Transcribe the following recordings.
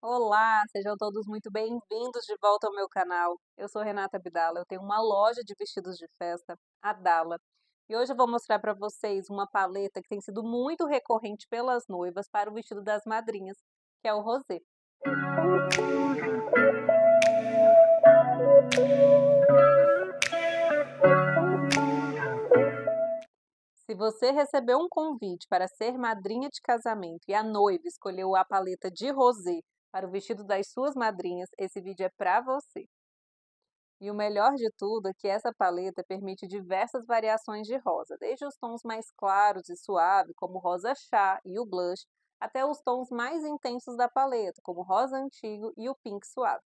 Olá, sejam todos muito bem-vindos de volta ao meu canal. Eu sou Renata Abdala, eu tenho uma loja de vestidos de festa, a Dala. E hoje eu vou mostrar para vocês uma paleta que tem sido muito recorrente pelas noivas para o vestido das madrinhas, que é o rosé. Se você recebeu um convite para ser madrinha de casamento e a noiva escolheu a paleta de rosé para o vestido das suas madrinhas, esse vídeo é para você. E o melhor de tudo é que essa paleta permite diversas variações de rosa, desde os tons mais claros e suaves, como o rosa chá e o blush, até os tons mais intensos da paleta, como o rosa antigo e o pink suave.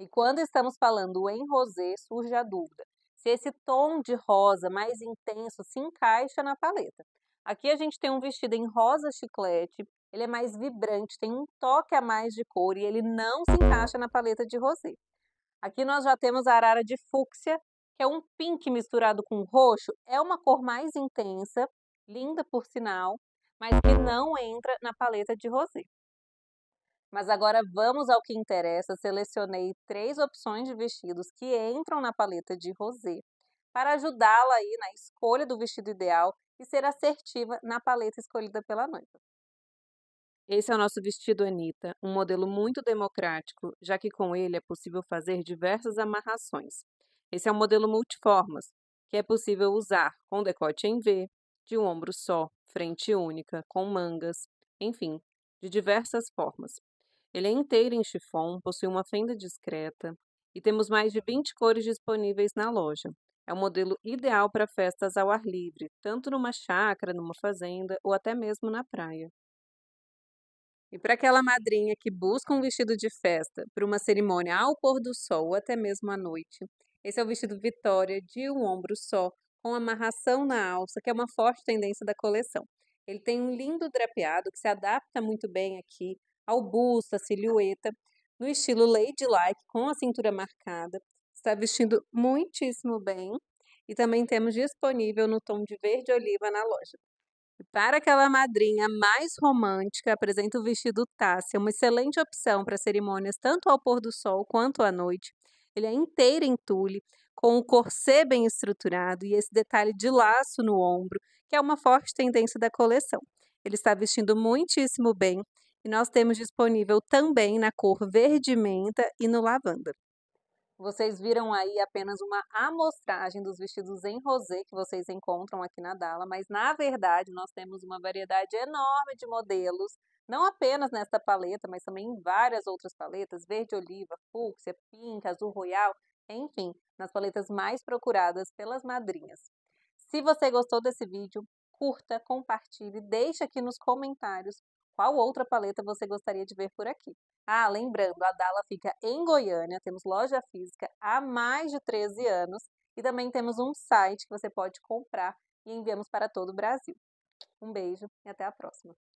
E quando estamos falando em rosé, surge a dúvida se esse tom de rosa mais intenso se encaixa na paleta. Aqui a gente tem um vestido em rosa chiclete, ele é mais vibrante, tem um toque a mais de cor e ele não se encaixa na paleta de rosé. Aqui nós já temos a arara de fúcsia, que é um pink misturado com roxo. É uma cor mais intensa, linda por sinal, mas que não entra na paleta de rosé. Mas agora vamos ao que interessa. Selecionei três opções de vestidos que entram na paleta de rosé para ajudá-la aí na escolha do vestido ideal e ser assertiva na paleta escolhida pela noiva. Esse é o nosso vestido Anitta, um modelo muito democrático, já que com ele é possível fazer diversas amarrações. Esse é um modelo multiformas, que é possível usar com decote em V, de um ombro só, frente única, com mangas, enfim, de diversas formas. Ele é inteiro em chiffon, possui uma fenda discreta e temos mais de 20 cores disponíveis na loja. É um modelo ideal para festas ao ar livre, tanto numa chácara, numa fazenda ou até mesmo na praia. E para aquela madrinha que busca um vestido de festa para uma cerimônia ao pôr do sol ou até mesmo à noite, esse é o vestido Vitória de um ombro só, com amarração na alça, que é uma forte tendência da coleção. Ele tem um lindo drapeado que se adapta muito bem aqui ao busto, à silhueta, no estilo ladylike, com a cintura marcada. Está vestindo muitíssimo bem e também temos disponível no tom de verde oliva na loja. Para aquela madrinha mais romântica, apresenta o vestido Tássia, uma excelente opção para cerimônias tanto ao pôr do sol quanto à noite. Ele é inteiro em tule, com o corset bem estruturado e esse detalhe de laço no ombro, que é uma forte tendência da coleção. Ele está vestindo muitíssimo bem e nós temos disponível também na cor verde menta e no lavanda. Vocês viram aí apenas uma amostragem dos vestidos em rosé que vocês encontram aqui na Dala, mas na verdade nós temos uma variedade enorme de modelos, não apenas nesta paleta, mas também em várias outras paletas, verde oliva, fúcsia, pink, azul royal, enfim, nas paletas mais procuradas pelas madrinhas. Se você gostou desse vídeo, curta, compartilhe, deixe aqui nos comentários qual outra paleta você gostaria de ver por aqui. Ah, lembrando, a Dala fica em Goiânia, temos loja física há mais de 13 anos e também temos um site que você pode comprar e enviamos para todo o Brasil. Um beijo e até a próxima.